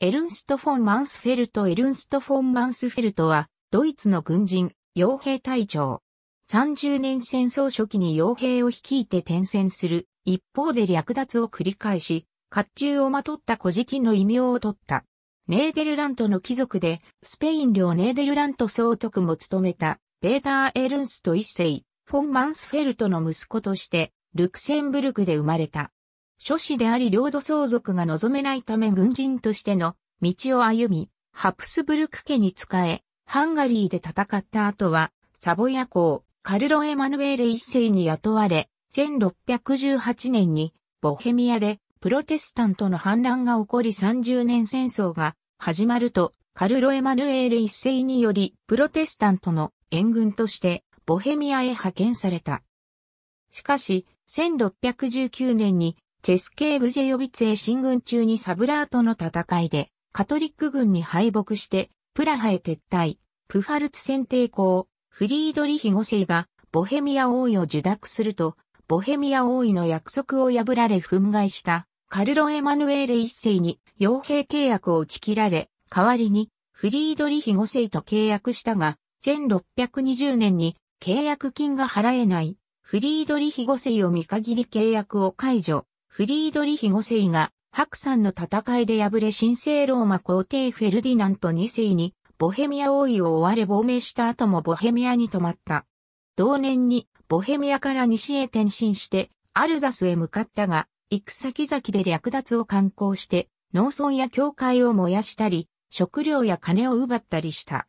エルンスト・フォン・マンスフェルト・エルンスト・フォン・マンスフェルトは、ドイツの軍人、傭兵隊長。30年戦争初期に傭兵を率いて転戦する、一方で略奪を繰り返し、甲冑をまとった古事記の異名を取った。ネーデルラントの貴族で、スペイン領ネーデルラント総督も務めた、ベーター・エルンスト一世、フォン・マンスフェルトの息子として、ルクセンブルクで生まれた。諸子であり領土相続が望めないため軍人としての道を歩み、ハプスブルク家に仕え、ハンガリーで戦った後は、サボヤ公、カルロ・エマヌエール一世に雇われ、1618年に、ボヘミアで、プロテスタントの反乱が起こり30年戦争が始まると、カルロ・エマヌエール一世により、プロテスタントの援軍として、ボヘミアへ派遣された。しかし、1619年にチェスケー・ブジェヨビツェ進軍中にサブラートの戦いで、カトリック軍に敗北して、プラハへ撤退、プファルツ戦抵抗、フリードリヒ5世が、ボヘミア王位を受諾すると、ボヘミア王位の約束を破られ憤慨した、カルロ・エマヌエール一世に、傭兵契約を打ち切られ、代わりに、フリードリヒ5世と契約したが、1620年に契約金が払えない、フリードリヒ5世を見限り契約を解除、フリードリヒ5世が白山の戦いで敗れ神聖ローマ皇帝フェルディナント2世にボヘミア王位を追われ亡命した後もボヘミアに泊まった。同年にボヘミアから西へ転身してアルザスへ向かったが、行く先々で略奪を観光して農村や教会を燃やしたり、食料や金を奪ったりした。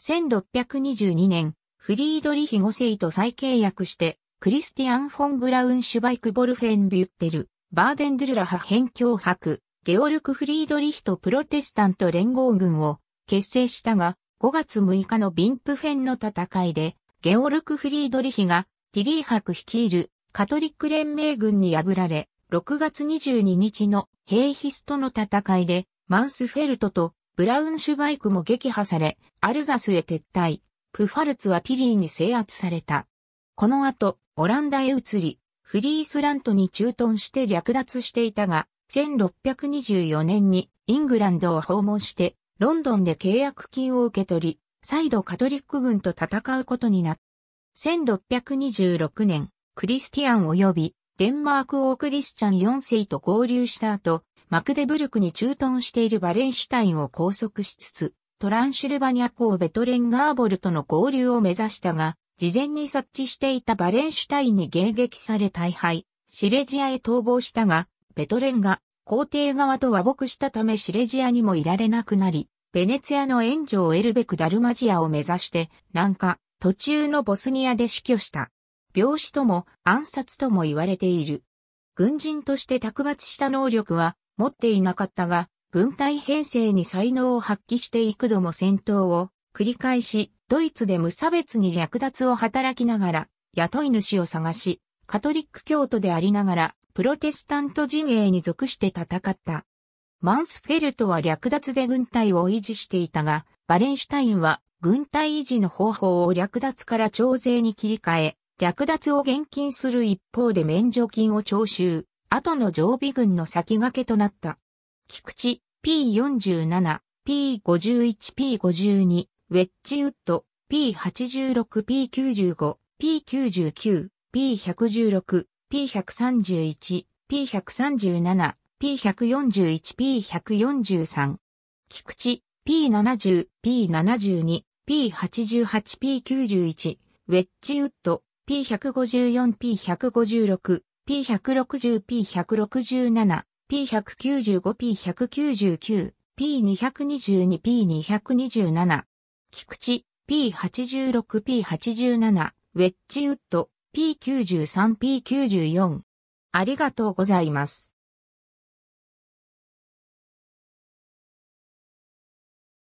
1622年、フリードリヒ5世と再契約して、クリスティアン・フォン・ブラウン・シュバイク・ボルフェン・ビュッテル、バーデンドゥルラ派編境伯、ゲオルク・フリードリヒト・プロテスタント連合軍を結成したが、5月6日のビンプフェンの戦いで、ゲオルク・フリードリヒがティリー博率いるカトリック連盟軍に破られ、6月22日のヘイヒスとの戦いで、マンスフェルトとブラウンシュバイクも撃破され、アルザスへ撤退、プファルツはティリーに制圧された。この後、オランダへ移り、フリースラントに駐屯して略奪していたが、1624年にイングランドを訪問して、ロンドンで契約金を受け取り、再度カトリック軍と戦うことになった。1626年、クリスティアン及びデンマーク王クリスチャン4世と合流した後、マクデブルクに駐屯しているバレンシュタインを拘束しつつ、トランシルバニア港ベトレンガーボルとの合流を目指したが、事前に察知していたバレンシュタインに迎撃され大敗、シレジアへ逃亡したが、ベトレンが皇帝側と和睦したためシレジアにもいられなくなり、ベネツィアの援助を得るべくダルマジアを目指して、南下、途中のボスニアで死去した。病死とも暗殺とも言われている。軍人として卓抜した能力は持っていなかったが、軍隊編成に才能を発揮して幾度も戦闘を繰り返し、ドイツで無差別に略奪を働きながら、雇い主を探し、カトリック教徒でありながら、プロテスタント陣営に属して戦った。マンスフェルトは略奪で軍隊を維持していたが、バレンシュタインは軍隊維持の方法を略奪から徴税に切り替え、略奪を現金する一方で免除金を徴収、後の常備軍の先駆けとなった。菊池 P47、P51、P52、ウェッジウッド、P86、P95、P99、P116、P131、P137、P141、P143。菊池、P70、P72、P88、P91、ウェッジウッド、P154、P156、P160、P167、P195、P199、P222、P227。菊池 P86P87、ウェッジウッド P93P94。ありがとうございます。